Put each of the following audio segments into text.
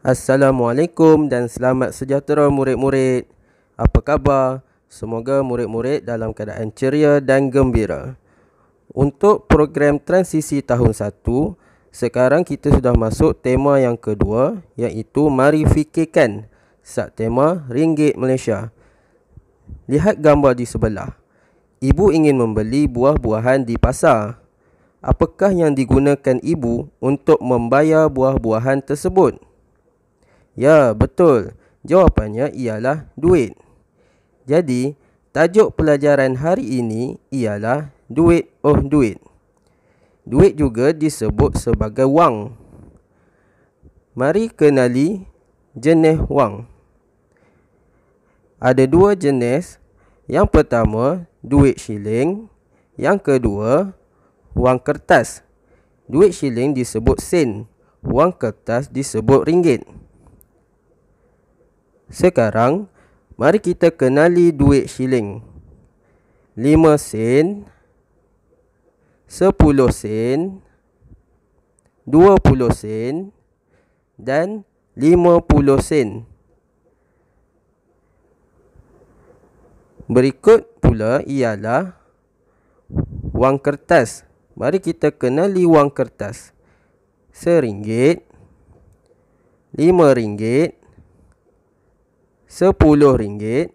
Assalamualaikum dan selamat sejahtera murid-murid. Apa khabar? Semoga murid-murid dalam keadaan ceria dan gembira. Untuk program transisi tahun 1, sekarang kita sudah masuk tema yang kedua iaitu mari fikirkan subtema ringgit Malaysia. Lihat gambar di sebelah. Ibu ingin membeli buah-buahan di pasar. Apakah yang digunakan ibu untuk membayar buah-buahan tersebut? Ya, betul. Jawapannya ialah duit. Jadi, tajuk pelajaran hari ini ialah duit oh duit. Duit juga disebut sebagai wang. Mari kenali jenis wang. Ada dua jenis. Yang pertama, duit shilling. Yang kedua, wang kertas. Duit shilling disebut sen. Wang kertas disebut ringgit. Sekarang, mari kita kenali duit shilling. 5 sen, 10 sen, 20 sen dan 50 sen. Berikut pula ialah wang kertas. Mari kita kenali wang kertas. Seringgit, lima ringgit, RM10,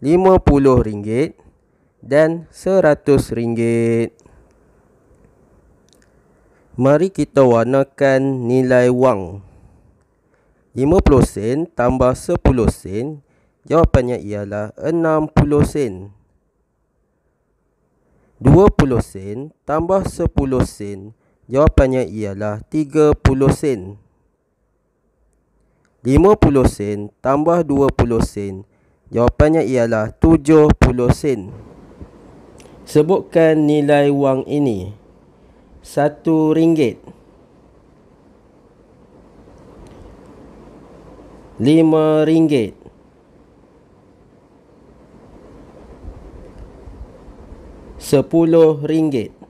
RM50 dan RM100. Mari kita warnakan nilai wang. 50 sen tambah 10 sen, jawapannya ialah 60 sen. 20 sen tambah 10 sen, jawapannya ialah 30 sen. 50 sen tambah 20 sen. Jawapannya ialah 70 sen. Sebutkan nilai wang ini. Satu ringgit. Lima ringgit. Sepuluh ringgit.